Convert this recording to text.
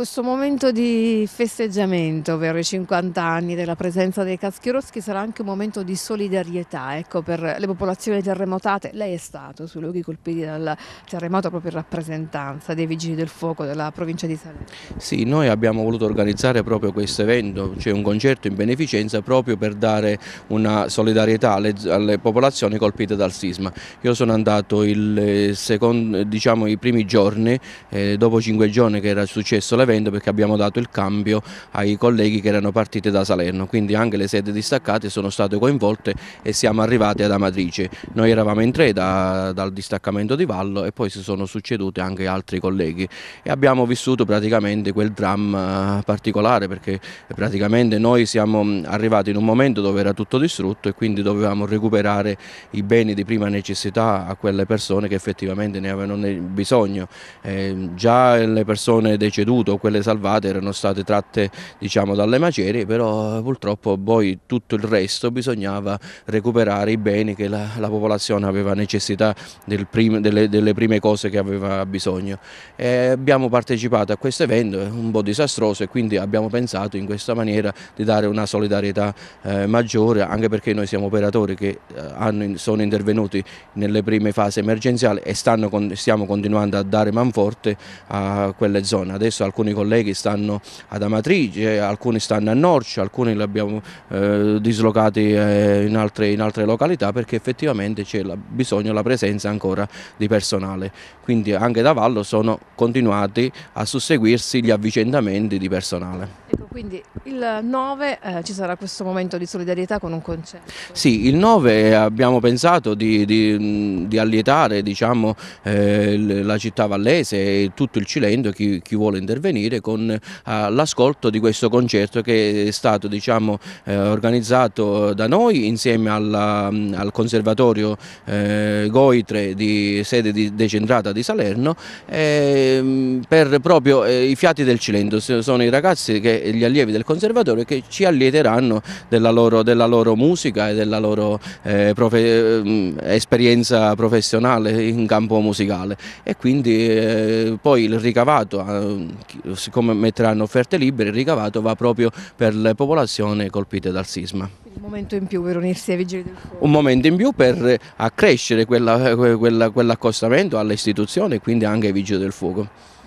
Questo momento di festeggiamento per i 50 anni della presenza dei caschi roschi sarà anche un momento di solidarietà ecco, per le popolazioni terremotate. Lei è stato sui luoghi colpiti dal terremoto proprio in rappresentanza dei Vigili del Fuoco della provincia di Salerno. Sì, noi abbiamo voluto organizzare proprio questo evento, cioè un concerto in beneficenza proprio per dare una solidarietà alle, alle popolazioni colpite dal sisma. Io sono andato eh, secondo, diciamo, i primi giorni, eh, dopo cinque giorni che era successo l'evento, evento perché abbiamo dato il cambio ai colleghi che erano partiti da Salerno, quindi anche le sedi distaccate sono state coinvolte e siamo arrivati ad Amatrice. Noi eravamo in tre da, dal distaccamento di Vallo e poi si sono succedute anche altri colleghi e abbiamo vissuto praticamente quel dramma eh, particolare perché praticamente noi siamo arrivati in un momento dove era tutto distrutto e quindi dovevamo recuperare i beni di prima necessità a quelle persone che effettivamente ne avevano bisogno. Eh, già le persone decedute aiuto, quelle salvate erano state tratte diciamo, dalle macerie, però eh, purtroppo poi tutto il resto bisognava recuperare i beni che la, la popolazione aveva necessità del prim, delle, delle, prime cose che aveva bisogno. E abbiamo partecipato a questo evento, un po' disastroso e quindi abbiamo pensato in questa maniera di dare una solidarietà eh, maggiore, anche perché noi siamo operatori che eh, hanno, sono intervenuti nelle prime fasi emergenziali e stanno, stiamo continuando a dare manforte a quelle zone. Adesso alcune alcuni colleghi stanno ad Amatrice, alcuni stanno a Norcia, alcuni li abbiamo eh, dislocati eh, in, altre, in, altre, località perché effettivamente c'è bisogno della presenza ancora di personale. Quindi anche da Vallo sono continuati a susseguirsi gli avvicendamenti di personale quindi il 9 eh, ci sarà questo momento di solidarietà con un concerto. Sì, il 9 eh, abbiamo pensato di, di, mm, di allietare diciamo, eh, la città vallese e tutto il Cilento, chi, chi vuole intervenire, con eh, l'ascolto di questo concerto che è stato diciamo, eh, organizzato da noi insieme alla, mm, al Conservatorio eh, Goitre di sede di, decentrata di Salerno ehm, per proprio i fiati del Cilento. Sono i ragazzi che gli allievi del conservatorio che ci allieteranno della loro, della loro musica e della loro eh, profe eh, esperienza professionale in campo musicale e quindi eh, poi il ricavato, eh, siccome metteranno offerte libere, il ricavato va proprio per le popolazioni colpite dal sisma. Un momento in più per unirsi ai vigili del fuoco. Un momento in più per accrescere quell'accostamento quella, quell alle istituzioni e quindi anche ai vigili del fuoco.